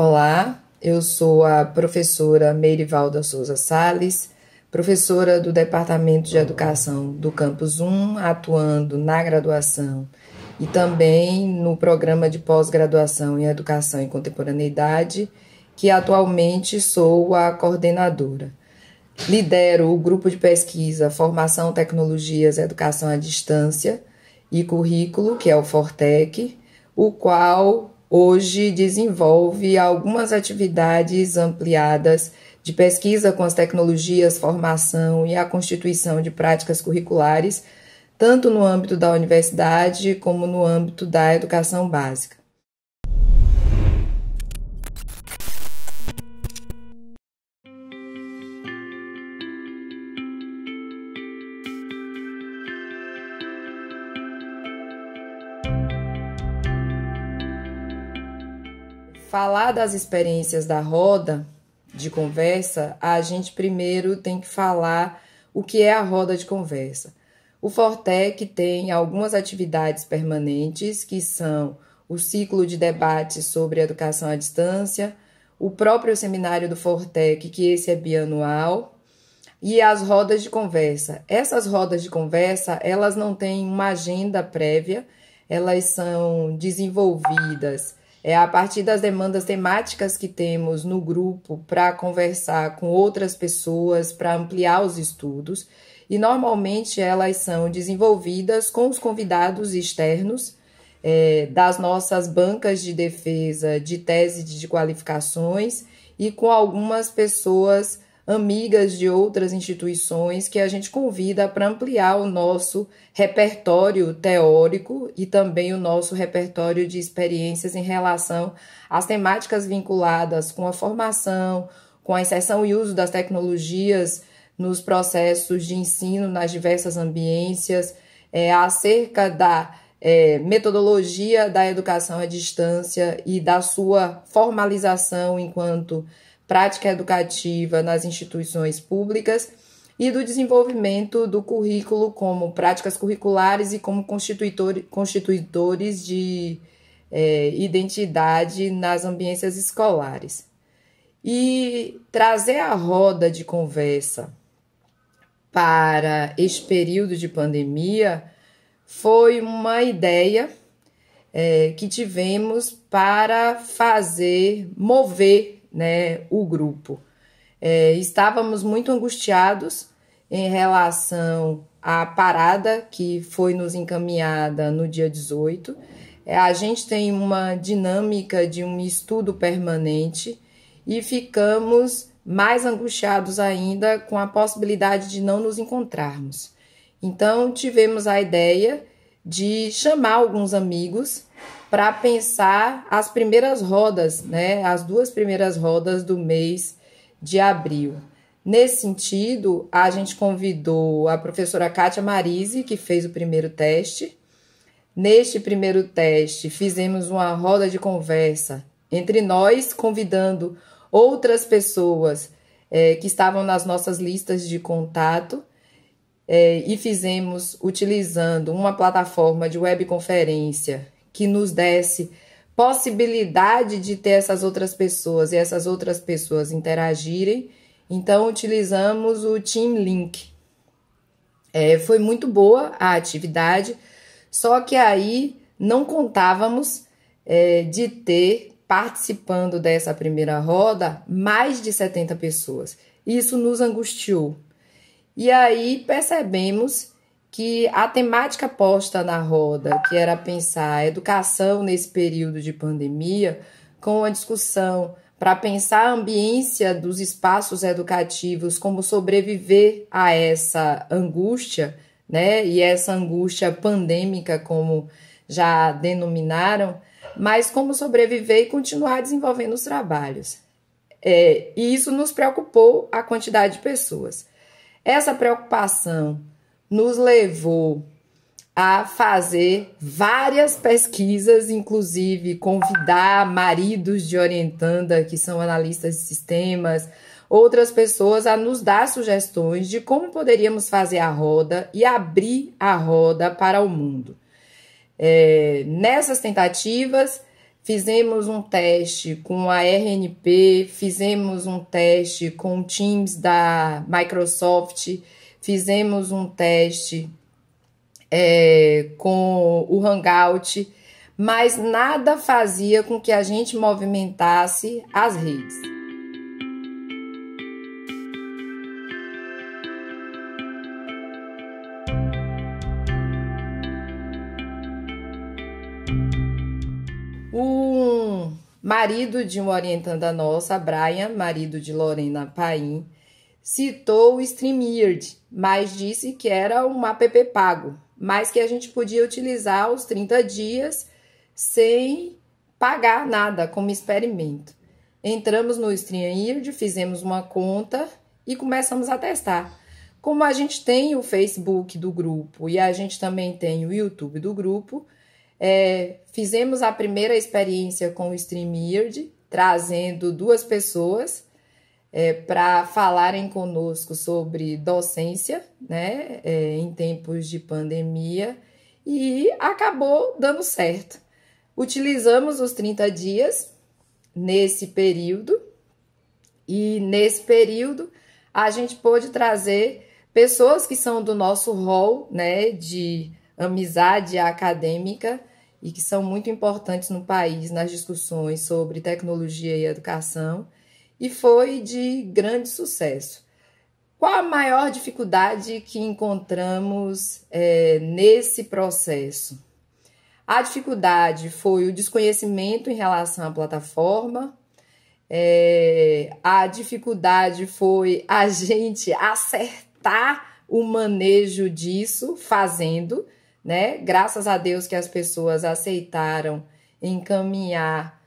Olá, eu sou a professora Meirivalda Souza Sales, professora do Departamento de Educação do Campus 1, atuando na graduação e também no programa de pós-graduação em Educação e Contemporaneidade, que atualmente sou a coordenadora. Lidero o grupo de pesquisa Formação, Tecnologias, Educação à Distância e Currículo, que é o Fortec, o qual hoje desenvolve algumas atividades ampliadas de pesquisa com as tecnologias, formação e a constituição de práticas curriculares, tanto no âmbito da universidade como no âmbito da educação básica. falar das experiências da roda de conversa, a gente primeiro tem que falar o que é a roda de conversa. O Fortec tem algumas atividades permanentes, que são o ciclo de debates sobre educação à distância, o próprio seminário do Fortec, que esse é bianual, e as rodas de conversa. Essas rodas de conversa, elas não têm uma agenda prévia, elas são desenvolvidas é a partir das demandas temáticas que temos no grupo para conversar com outras pessoas, para ampliar os estudos, e normalmente elas são desenvolvidas com os convidados externos é, das nossas bancas de defesa de tese de qualificações e com algumas pessoas amigas de outras instituições que a gente convida para ampliar o nosso repertório teórico e também o nosso repertório de experiências em relação às temáticas vinculadas com a formação, com a inserção e uso das tecnologias nos processos de ensino nas diversas ambiências, é, acerca da é, metodologia da educação à distância e da sua formalização enquanto prática educativa nas instituições públicas e do desenvolvimento do currículo como práticas curriculares e como constituidor, constituidores de é, identidade nas ambiências escolares. E trazer a roda de conversa para este período de pandemia foi uma ideia é, que tivemos para fazer mover né, o grupo. É, estávamos muito angustiados em relação à parada que foi nos encaminhada no dia 18. É, a gente tem uma dinâmica de um estudo permanente e ficamos mais angustiados ainda com a possibilidade de não nos encontrarmos. Então, tivemos a ideia de chamar alguns amigos para pensar as primeiras rodas, né? As duas primeiras rodas do mês de abril. Nesse sentido, a gente convidou a professora Kátia Marise, que fez o primeiro teste. Neste primeiro teste, fizemos uma roda de conversa entre nós, convidando outras pessoas é, que estavam nas nossas listas de contato é, e fizemos utilizando uma plataforma de webconferência que nos desse possibilidade de ter essas outras pessoas e essas outras pessoas interagirem. Então, utilizamos o Team Link. É, foi muito boa a atividade, só que aí não contávamos é, de ter, participando dessa primeira roda, mais de 70 pessoas. Isso nos angustiou. E aí percebemos que a temática posta na roda, que era pensar a educação nesse período de pandemia, com a discussão para pensar a ambiência dos espaços educativos, como sobreviver a essa angústia, né? E essa angústia pandêmica, como já denominaram, mas como sobreviver e continuar desenvolvendo os trabalhos. É, e isso nos preocupou a quantidade de pessoas. Essa preocupação nos levou a fazer várias pesquisas, inclusive convidar maridos de orientanda, que são analistas de sistemas, outras pessoas a nos dar sugestões de como poderíamos fazer a roda e abrir a roda para o mundo. É, nessas tentativas, fizemos um teste com a RNP, fizemos um teste com o Teams da Microsoft fizemos um teste é, com o Hangout, mas nada fazia com que a gente movimentasse as redes. Um marido de uma orientanda nossa, Brian, marido de Lorena Paim, citou o StreamYard, mas disse que era um app pago, mas que a gente podia utilizar os 30 dias sem pagar nada como experimento. Entramos no StreamYard, fizemos uma conta e começamos a testar. Como a gente tem o Facebook do grupo e a gente também tem o YouTube do grupo, é, fizemos a primeira experiência com o StreamYard, trazendo duas pessoas é, para falarem conosco sobre docência né, é, em tempos de pandemia e acabou dando certo. Utilizamos os 30 dias nesse período e nesse período a gente pôde trazer pessoas que são do nosso rol né, de amizade acadêmica e que são muito importantes no país nas discussões sobre tecnologia e educação e foi de grande sucesso. Qual a maior dificuldade que encontramos é, nesse processo? A dificuldade foi o desconhecimento em relação à plataforma, é, a dificuldade foi a gente acertar o manejo disso fazendo, né? Graças a Deus que as pessoas aceitaram encaminhar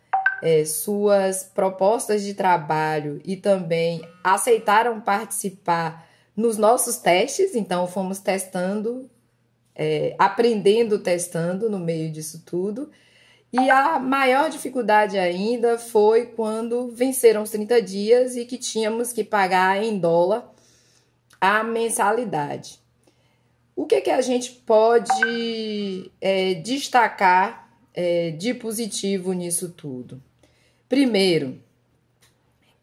é, suas propostas de trabalho e também aceitaram participar nos nossos testes, então fomos testando, é, aprendendo, testando no meio disso tudo. E a maior dificuldade ainda foi quando venceram os 30 dias e que tínhamos que pagar em dólar a mensalidade. O que, é que a gente pode é, destacar é, de positivo nisso tudo? Primeiro,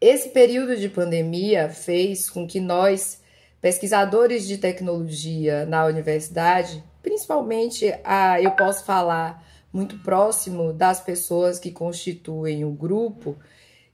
esse período de pandemia fez com que nós, pesquisadores de tecnologia na universidade, principalmente a, eu posso falar muito próximo das pessoas que constituem o grupo,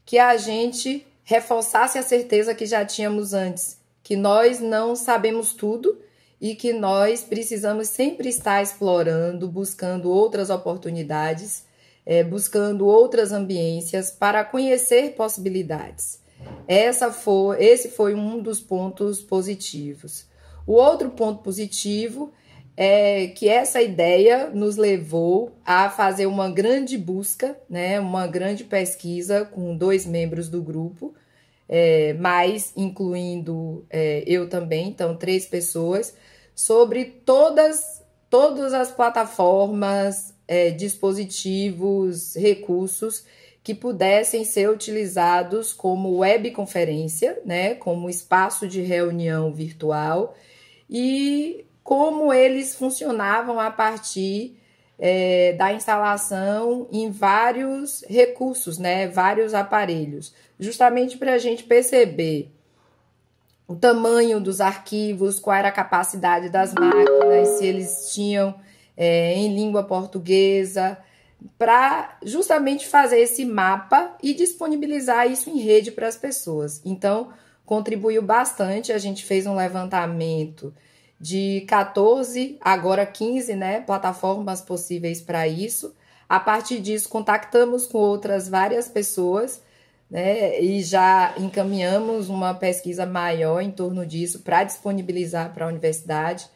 que a gente reforçasse a certeza que já tínhamos antes, que nós não sabemos tudo e que nós precisamos sempre estar explorando, buscando outras oportunidades é, buscando outras ambiências para conhecer possibilidades. Essa foi esse foi um dos pontos positivos. O outro ponto positivo é que essa ideia nos levou a fazer uma grande busca, né, uma grande pesquisa com dois membros do grupo, é, mais incluindo é, eu também, então três pessoas, sobre todas, todas as plataformas, é, dispositivos, recursos que pudessem ser utilizados como webconferência, né, como espaço de reunião virtual e como eles funcionavam a partir é, da instalação em vários recursos, né, vários aparelhos, justamente para a gente perceber o tamanho dos arquivos, qual era a capacidade das máquinas, se eles tinham é, em língua portuguesa, para justamente fazer esse mapa e disponibilizar isso em rede para as pessoas. Então, contribuiu bastante, a gente fez um levantamento de 14, agora 15, né, plataformas possíveis para isso. A partir disso, contactamos com outras várias pessoas, né, e já encaminhamos uma pesquisa maior em torno disso para disponibilizar para a universidade.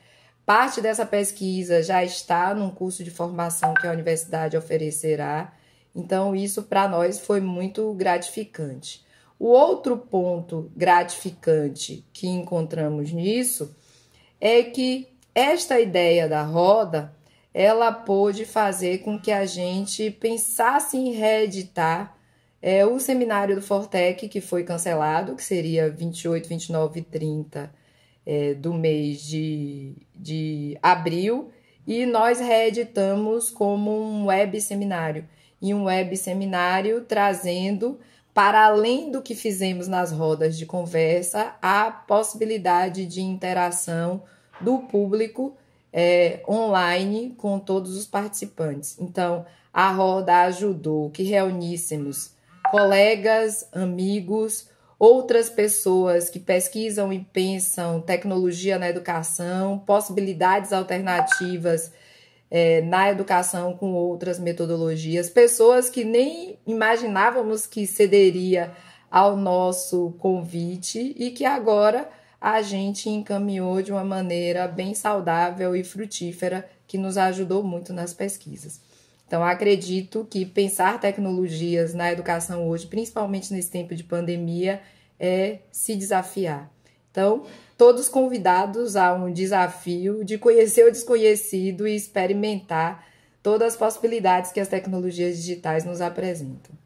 Parte dessa pesquisa já está num curso de formação que a universidade oferecerá, então isso para nós foi muito gratificante. O outro ponto gratificante que encontramos nisso é que esta ideia da roda ela pôde fazer com que a gente pensasse em reeditar é, o seminário do Fortec, que foi cancelado, que seria 28, 29 e 30 é, do mês de, de abril e nós reeditamos como um web seminário. E um web seminário trazendo, para além do que fizemos nas rodas de conversa, a possibilidade de interação do público é, online com todos os participantes. Então, a roda ajudou que reuníssemos colegas, amigos, outras pessoas que pesquisam e pensam tecnologia na educação, possibilidades alternativas é, na educação com outras metodologias, pessoas que nem imaginávamos que cederia ao nosso convite e que agora a gente encaminhou de uma maneira bem saudável e frutífera que nos ajudou muito nas pesquisas. Então, acredito que pensar tecnologias na educação hoje, principalmente nesse tempo de pandemia, é se desafiar. Então, todos convidados a um desafio de conhecer o desconhecido e experimentar todas as possibilidades que as tecnologias digitais nos apresentam.